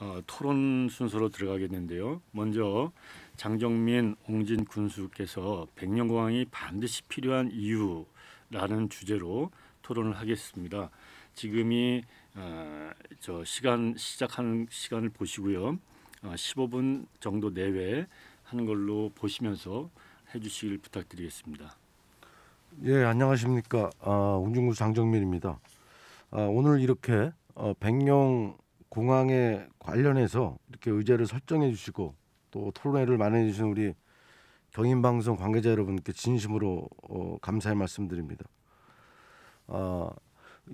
어, 토론 순서로 들어가겠는데요. 먼저 장정민, 옹진 군수께서 백년공항이 반드시 필요한 이유라는 주제로 토론을 하겠습니다. 지금이 어, 저 시간 시작하는 시간을 보시고요. 어, 15분 정도 내외 하는 걸로 보시면서 해주시길 부탁드리겠습니다. 예, 안녕하십니까. 아, 운중구 장정민입니다. 아, 오늘 이렇게 어, 백령 공항에 관련해서 이렇게 의제를 설정해 주시고 또 토론회를 마련해 주신 우리 경인방송 관계자 여러분께 진심으로 어, 감사의 말씀드립니다. 아,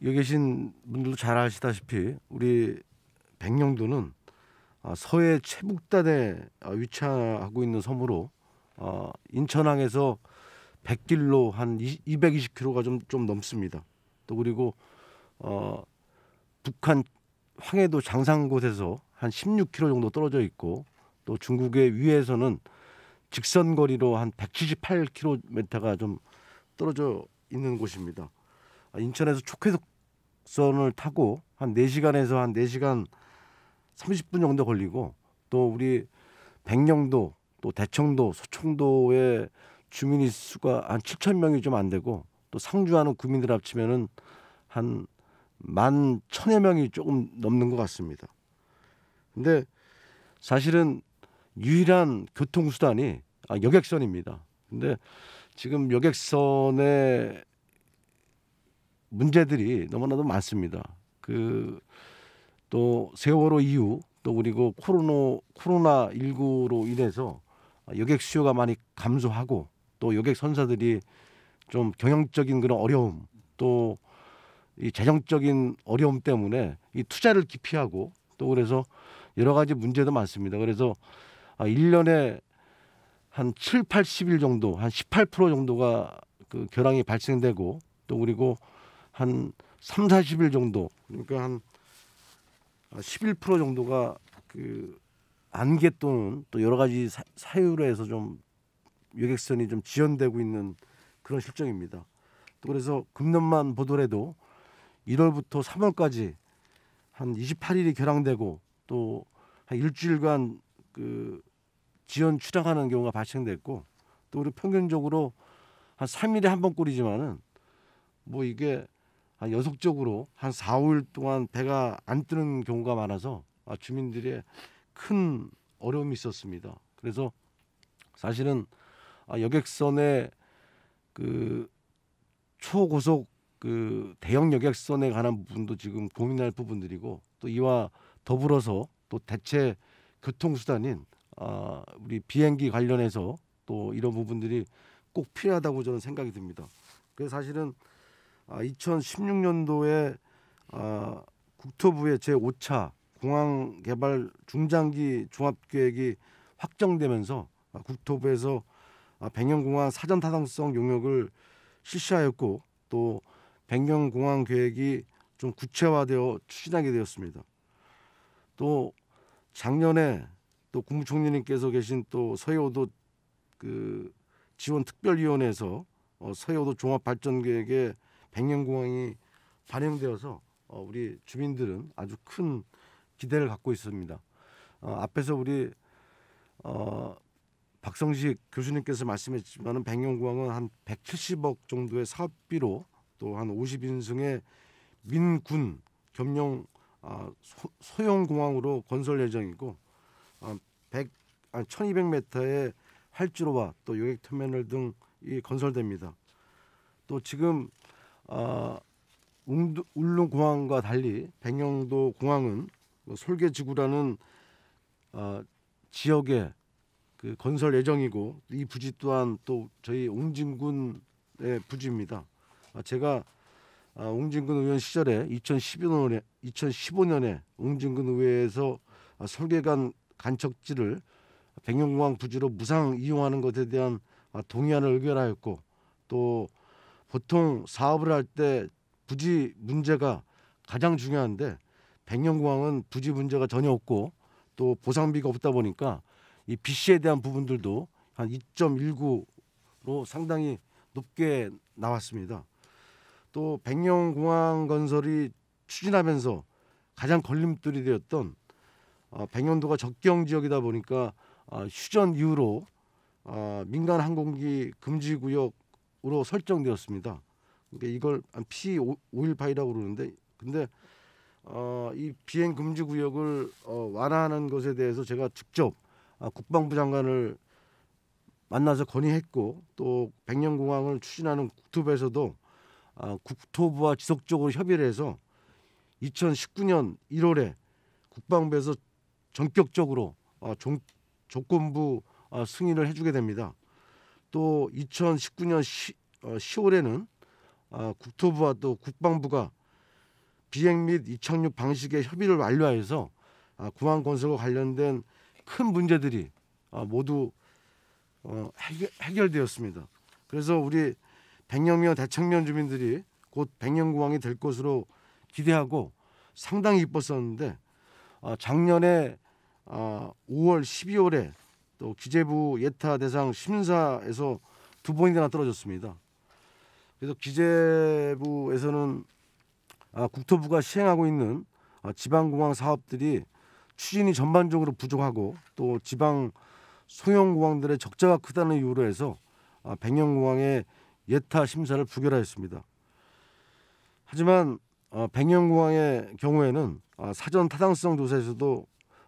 여기 계신 분들도 잘 아시다시피 우리 백령도는 아, 서해 최북단에 위치하고 있는 섬으로 아, 인천항에서 백길로 한 220km가 좀, 좀 넘습니다. 또 그리고 어, 북한 황해도 장산 곳에서 한 16km 정도 떨어져 있고 또 중국의 위에서는 직선 거리로 한 178km가 좀 떨어져 있는 곳입니다. 아, 인천에서 촉쾌속선을 타고 한 4시간에서 한 4시간 30분 정도 걸리고 또 우리 백령도 또 대청도 소청도에 주민이 수가 한 7천 명이 좀 안 되고 또 상주하는 구민들 합치면은 한 만 천여 명이 조금 넘는 것 같습니다. 근데 사실은 유일한 교통수단이 아, 여객선입니다. 근데 지금 여객선의 문제들이 너무나도 많습니다. 그 또 세월호 이후 또 그리고 코로나 코로나 19로 인해서 여객 수요가 많이 감소하고 또 여객 선사들이 좀 경영적인 그런 어려움 또 이 재정적인 어려움 때문에 이 투자를 기피하고 또 그래서 여러 가지 문제도 많습니다. 그래서 아 1년에 한 7, 80일 정도, 한 18% 정도가 그 결항이 발생되고 또 그리고 한 3, 40일 정도 그러니까 한 11% 정도가 그 안개 또는 또 여러 가지 사, 사유로 해서 좀 여객선이 좀 지연되고 있는 그런 실정입니다. 또 그래서 금년만 보더라도 1월부터 3월까지 한 28일이 결항되고 또 한 일주일간 그 지연 출항하는 경우가 발생됐고 또 우리 평균적으로 한 3일에 한 번꼴이지만은 뭐 이게 한 연속적으로 한 4, 5일 동안 배가 안 뜨는 경우가 많아서 아, 주민들의 큰 어려움이 있었습니다. 그래서 사실은 아, 여객선의 그 초고속 그 대형 여객선에 관한 부분도 지금 고민할 부분들이고 또 이와 더불어서 또 대체 교통수단인 아, 우리 비행기 관련해서 또 이런 부분들이 꼭 필요하다고 저는 생각이 듭니다. 그래서 사실은 아, 2016년도에 아, 국토부의 제 5차 공항 개발 중장기 종합 계획이 확정되면서 아, 국토부에서 아, 백년공항 사전타당성 용역을 실시하였고 또 백년공항 계획이 좀 구체화되어 추진하게 되었습니다. 또 작년에 또 국무총리님께서 계신 또 서해오도 그 지원특별위원회에서 어, 서해오도 종합발전계획에 백년공항이 반영되어서 어, 우리 주민들은 아주 큰 기대를 갖고 있습니다. 어, 앞에서 우리 어, 박성식 교수님께서 말씀했지만은 백령공항은 한 170억 정도의 사업비로 또 한 50인승의 민군 겸용 아, 소, 형 공항으로 건설 예정이고 1 2 0 0 m 의 활주로와 또 여객 터미널 등이 건설됩니다. 또 지금 아, 울릉 공항과 달리 백령도 공항은 뭐 설계지구라는 아, 지역에 그 건설 예정이고 이 부지 또한 또 저희 옹진군의 부지입니다. 아, 제가 옹진군 아, 의원 시절에 2015년에 2015년에 옹진군 의회에서 아, 설계관 간척지를 백령공항 부지로 무상 이용하는 것에 대한 동의안을 의결하였고 또 보통 사업을 할 때 부지 문제가 가장 중요한데 백령공항은 부지 문제가 전혀 없고 또 보상비가 없다 보니까 이 BC에 대한 부분들도 한 2.19로 상당히 높게 나왔습니다. 또 백령 공항 건설이 추진하면서 가장 걸림돌이 되었던 어, 백령도가 적경 지역이다 보니까 어, 휴전 이후로 어, 민간 항공기 금지 구역으로 설정되었습니다. 그러니까 이걸 P 518이라고 그러는데 근데 이 비행 금지 구역을 완화하는 것에 대해서 제가 직접 아, 국방부 장관을 만나서 건의했고 또 백년공항을 추진하는 국토부에서도 아, 국토부와 지속적으로 협의를 해서 2019년 1월에 국방부에서 전격적으로 아, 조건부 승인을 해주게 됩니다. 또 2019년 10, 월에는 국토부와 또 국방부가 비행 및 이착륙 방식의 협의를 완료해서 공항 건설과 관련된 큰 문제들이 아, 모두 어, 해결, 되었습니다 그래서 우리 백령면 대청면 주민들이 곧 백령공항이 될 것으로 기대하고 상당히 기뻤었는데 아, 작년에 5월 아, 12월에 또 기재부 예타 대상 심사에서 두 번이나 떨어졌습니다. 그래서 기재부에서는 국토부가 시행하고 있는 지방공항 사업들이 추진이 전반적으로 부족하고 또 지방 소형공항들의 적자가 크다는 이유로 해서 아, 백령공항의 예타 심사를 부결하였습니다. 하지만 어, 백령공항의 경우에는 아, 사전 타당성 조사에서도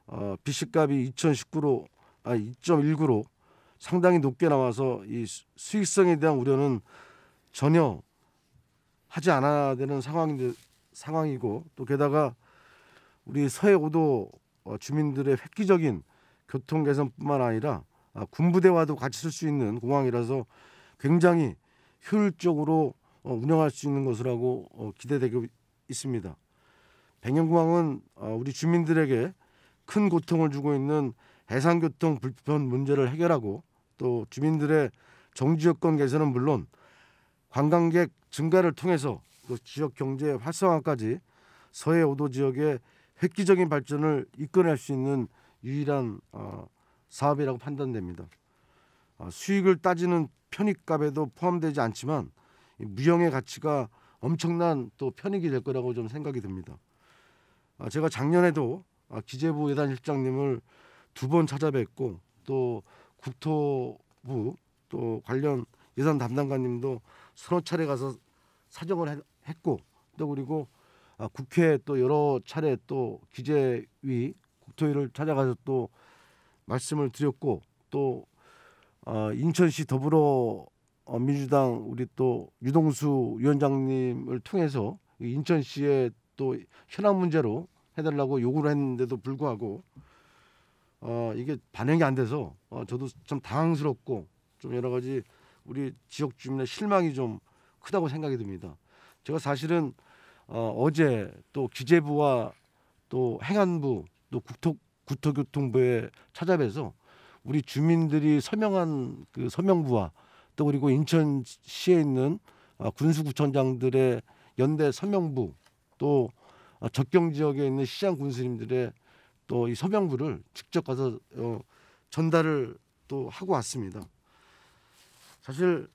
어, 비시값이 2019로 아 2.19로 상당히 높게 나와서 이 수익성에 대한 우려는 전혀 하지 않아야 되는 상황 상황이고 또 게다가 우리 서해 5도 어, 주민들의 획기적인 교통 개선뿐만 아니라 아, 군부대와도 같이 쓸 수 있는 공항이라서 굉장히 효율적으로 어, 운영할 수 있는 것으라고 어, 기대되고 있습니다. 백령공항은 아, 우리 주민들에게 큰 고통을 주고 있는 해상교통 불편 문제를 해결하고 또 주민들의 정지 여건 개선은 물론 관광객 증가를 통해서 또 지역 경제 활성화까지 서해 오도 지역의 획기적인 발전을 이끌어낼 수 있는 유일한 어, 사업이라고 판단됩니다. 어, 수익을 따지는 편익값에도 포함되지 않지만 무형의 가치가 엄청난 또 편익이 될 거라고 좀 생각이 듭니다. 어, 제가 작년에도 어, 기재부 예단 실장님을 두 번 찾아뵙고 또 국토부 또 관련 예산 담당관님도 서너 차례 가서 사정을 했고 또 그리고 아, 국회 또 여러 차례 또 기재위 국토위를 찾아가서 또 말씀을 드렸고 또 어, 인천시 더불어 어, 민주당 우리 또 유동수 위원장님을 통해서 인천시의 또 현안 문제로 해달라고 요구를 했는데도 불구하고 어, 이게 반응이안 돼서 어, 저도 참 당황스럽고 좀 여러 가지 우리 지역 주민의 실망이 좀 크다고 생각이 듭니다. 제가 사실은 어, 어제 또 기재부와 또 행안부 또 국토 국토교통부에 찾아뵈서 우리 주민들이 서명한 그 서명부와 또 그리고 인천시에 있는 어, 군수구청장들의 연대 서명부 또 어, 접경 지역에 있는 시장 군수님들의 또 이 서명부를 직접 가서 어, 전달을 또 하고 왔습니다. 사실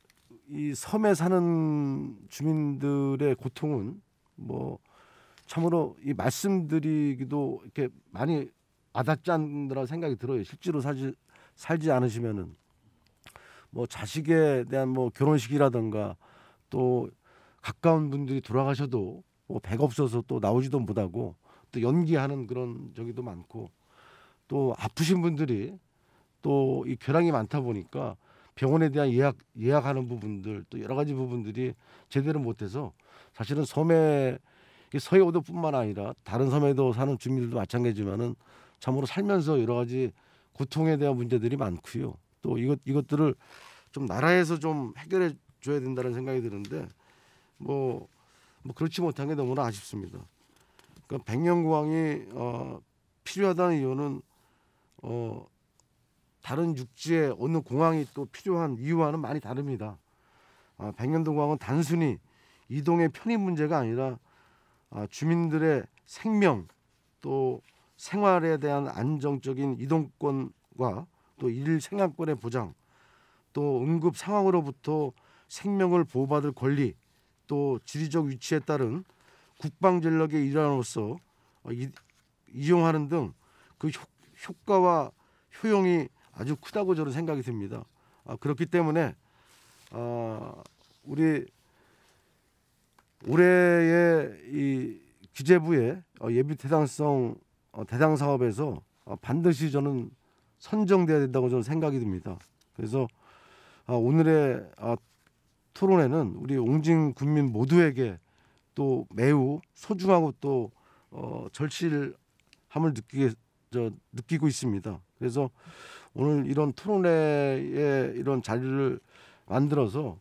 이 섬에 사는 주민들의 고통은 뭐 참으로 이 말씀드리기도 이렇게 많이 와닿지 않더라 생각이 들어요. 실제로 사지 살지 않으시면은 뭐 자식에 대한 뭐 결혼식이라든가 또 가까운 분들이 돌아가셔도 뭐 백 없어서 또 나오지도 못하고 또 연기하는 그런 적이도 많고 또 아프신 분들이 또이 결항이 많다 보니까 병원에 대한 예약 예약하는 부분들 또 여러 가지 부분들이 제대로 못해서 사실은 섬에 서해오도뿐만 아니라 다른 섬에도 사는 주민들도 마찬가지지만은 참으로 살면서 여러 가지 고통에 대한 문제들이 많고요. 또 이것 이것들을 좀 나라에서 좀 해결해 줘야 된다는 생각이 드는데 뭐, 뭐 그렇지 못한 게 너무나 아쉽습니다. 그러니까 백년공왕이 어, 필요하다는 이유는 어, 다른 육지에 어느 공항이 또 필요한 이유와는 많이 다릅니다. 아, 백년동 공항은 단순히 이동의 편의 문제가 아니라 아, 주민들의 생명 또 생활에 대한 안정적인 이동권과 또일 생활권의 보장 또 응급 상황으로부터 생명을 보호받을 권리 또 지리적 위치에 따른 국방 전력의 일환으로서 어, 이, 이용하는 등 그 효과와 효용이 아주 크다고 저는 생각이 듭니다. 아, 그렇기 때문에 아, 우리 올해의 이 기재부의 어, 예비 대당성 어, 대당 사업에서 어, 반드시 저는 선정돼야 된다고 저는 생각이 듭니다. 그래서 아, 오늘의 아, 토론에는 우리 옹진 군민 모두에게 또 매우 소중하고 또 절실함을 느끼게 느끼고 있습니다. 그래서 오늘 이런 토론회에 이런 자리를 만들어서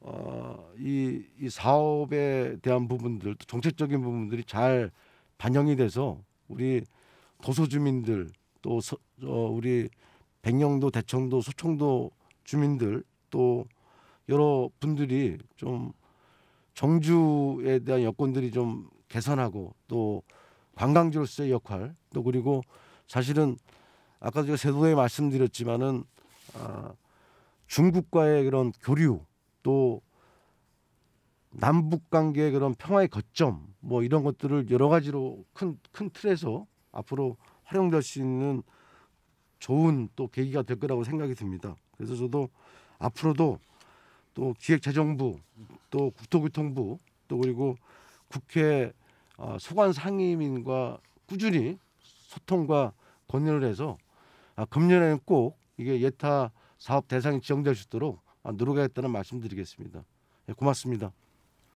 어, 이, 이 사업에 대한 부분들 또 정책적인 부분들이 잘 반영이 돼서 우리 도소 주민들 또 서, 어, 우리 백령도 대청도 소청도 주민들 또 여러 분들이 좀 정주에 대한 여건들이 좀 개선하고 또 관광지로서의 역할 또 그리고 사실은 아까 제가 세도에 말씀드렸지만은 아, 중국과의 그런 교류 또 남북 관계의 그런 평화의 거점 뭐 이런 것들을 여러 가지로 큰 큰 틀에서 앞으로 활용될 수 있는 좋은 또 계기가 될 거라고 생각이 듭니다. 그래서 저도 앞으로도 또 기획재정부 또 국토교통부 또 그리고 국회 어, 소관 상임인과 꾸준히 소통과 권유를 해서 아, 금년에는 꼭 이게 예타 사업 대상이 지정될 수 있도록 아, 노력하겠다는 말씀드리겠습니다. 네, 고맙습니다.